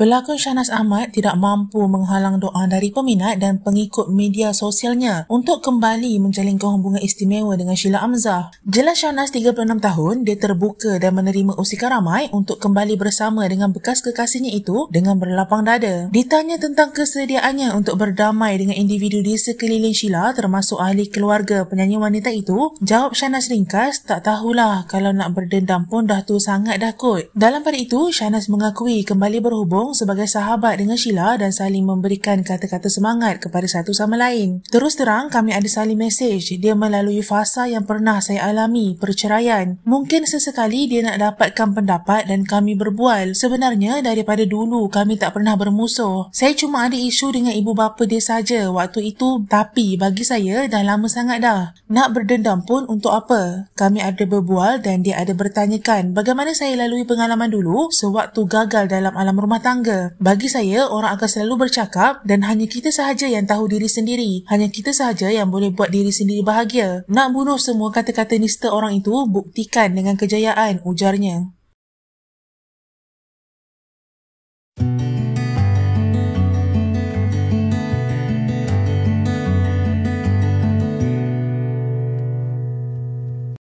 Pelakon Shahnaz Ahmad tidak mampu menghalang doa dari peminat dan pengikut media sosialnya untuk kembali menjalin hubungan istimewa dengan Sheila Amzah. Jelas Shahnaz 36 tahun, dia terbuka dan menerima usikan ramai untuk kembali bersama dengan bekas kekasihnya itu dengan berlapang dada. Ditanya tentang kesediaannya untuk berdamai dengan individu di sekeliling Sheila termasuk ahli keluarga penyanyi wanita itu, jawab Shahnaz ringkas, tak tahulah kalau nak berdendam pun dah tu sangat dah kot. Dalam pada itu, Shahnaz mengakui kembali berhubung Jong sebagai sahabat dengan Sheila dan saling memberikan kata-kata semangat kepada satu sama lain. Terus terang, kami ada saling mesej. Dia melalui fasa yang pernah saya alami, perceraian. Mungkin sesekali dia nak dapatkan pendapat dan kami berbual. Sebenarnya, daripada dulu kami tak pernah bermusuh. Saya cuma ada isu dengan ibu bapa dia saja waktu itu tapi bagi saya dah lama sangat dah. Nak berdendam pun untuk apa? Kami ada berbual dan dia ada bertanyakan bagaimana saya lalui pengalaman dulu sewaktu gagal dalam alam rumah tangga tangga. Bagi saya, orang akan selalu bercakap dan hanya kita sahaja yang tahu diri sendiri. Hanya kita sahaja yang boleh buat diri sendiri bahagia. Nak bunuh semua kata-kata nista orang itu, buktikan dengan kejayaan, ujarnya.